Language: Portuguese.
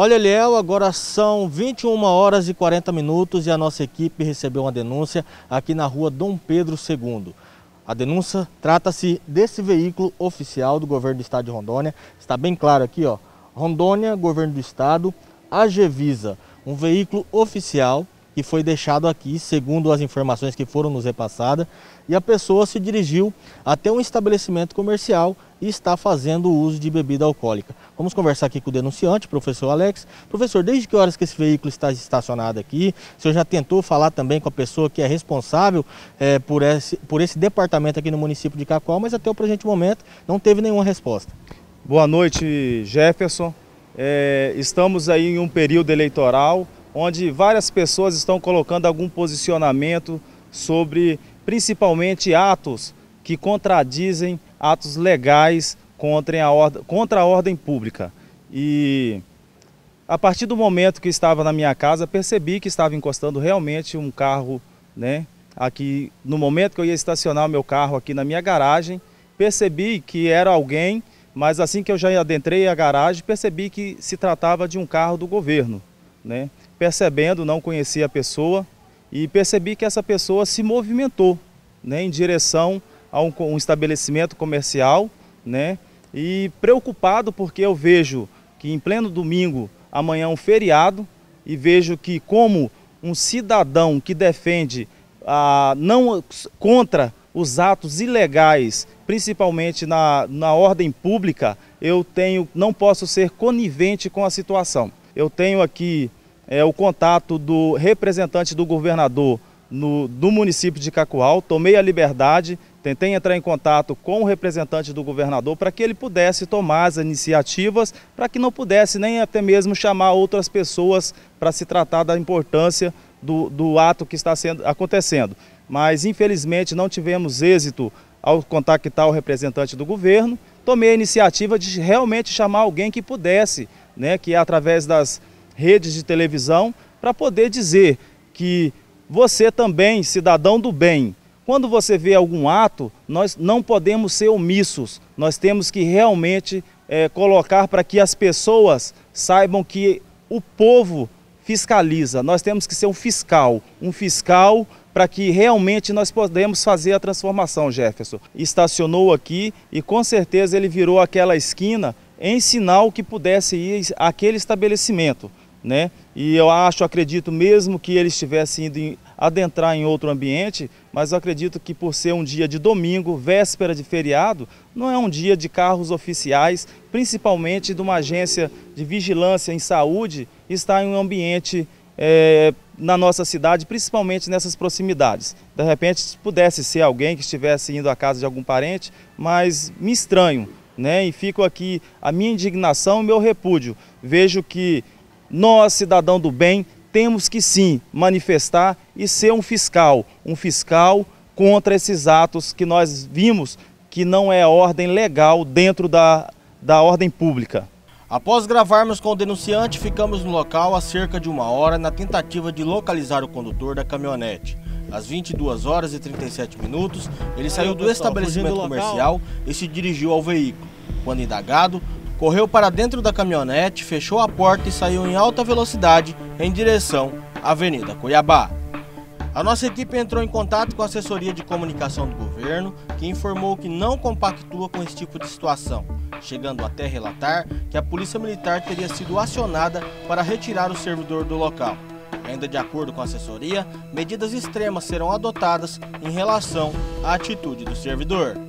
Olha, Eliel, agora são 21 horas e 40 minutos e a nossa equipe recebeu uma denúncia aqui na rua Dom Pedro II. A denúncia trata-se desse veículo oficial do governo do estado de Rondônia. Está bem claro aqui, ó. Rondônia, governo do estado, AGVISA, um veículo oficial que foi deixado aqui, segundo as informações que foram nos repassadas, e a pessoa se dirigiu até um estabelecimento comercial e está fazendo uso de bebida alcoólica. Vamos conversar aqui com o denunciante, professor Alex. Professor, desde que horas que esse veículo está estacionado aqui? O senhor já tentou falar também com a pessoa que é responsável é, por, esse, por esse departamento aqui no município de Cacoal, mas até o presente momento não teve nenhuma resposta. Boa noite, Jefferson. É, estamos aí em um período eleitoral onde várias pessoas estão colocando algum posicionamento sobre principalmente atos que contradizem atos legais contra a, ordem, contra a ordem pública. E a partir do momento que estava na minha casa, percebi que estava encostando realmente um carro, né? Aqui, no momento que eu ia estacionar o meu carro aqui na minha garagem, percebi que era alguém, mas assim que eu já adentrei a garagem, percebi que se tratava de um carro do governo, né? Percebendo, não conhecia a pessoa e percebi que essa pessoa se movimentou, né, em direção a um, um estabelecimento comercial, né? e preocupado porque eu vejo que em pleno domingo amanhã é um feriado e vejo que como um cidadão que defende ah, não contra os atos ilegais, principalmente na, na ordem pública, eu tenho, não posso ser conivente com a situação. Eu tenho aqui é, o contato do representante do governador no, do município de Cacoal, tomei a liberdade Tentei entrar em contato com o representante do governador para que ele pudesse tomar as iniciativas, para que não pudesse nem até mesmo chamar outras pessoas para se tratar da importância do, do ato que está sendo, acontecendo. Mas, infelizmente, não tivemos êxito ao contactar o representante do governo. Tomei a iniciativa de realmente chamar alguém que pudesse, né, que é através das redes de televisão, para poder dizer que você também, cidadão do bem, quando você vê algum ato, nós não podemos ser omissos, nós temos que realmente é, colocar para que as pessoas saibam que o povo fiscaliza. Nós temos que ser um fiscal, um fiscal para que realmente nós podemos fazer a transformação, Jefferson. Estacionou aqui e com certeza ele virou aquela esquina em sinal que pudesse ir àquele estabelecimento. Né? E eu acho, acredito mesmo que ele estivesse indo adentrar em outro ambiente, mas eu acredito que por ser um dia de domingo, véspera de feriado, não é um dia de carros oficiais, principalmente de uma agência de vigilância em saúde, estar em um ambiente é, na nossa cidade, principalmente nessas proximidades. De repente pudesse ser alguém que estivesse indo à casa de algum parente, mas me estranho, né? E fico aqui a minha indignação e meu repúdio. Vejo que nós, cidadão do bem, temos que sim manifestar e ser um fiscal, um fiscal contra esses atos que nós vimos que não é ordem legal dentro da, da ordem pública. Após gravarmos com o denunciante, ficamos no local há cerca de uma hora na tentativa de localizar o condutor da caminhonete. Às 22 horas e 37 minutos, ele saiu do estabelecimento comercial e se dirigiu ao veículo. Quando indagado, correu para dentro da caminhonete, fechou a porta e saiu em alta velocidade em direção à Avenida Cuiabá. A nossa equipe entrou em contato com a assessoria de comunicação do governo, que informou que não compactua com esse tipo de situação, chegando até relatar que a Polícia Militar teria sido acionada para retirar o servidor do local. Ainda de acordo com a assessoria, medidas extremas serão adotadas em relação à atitude do servidor.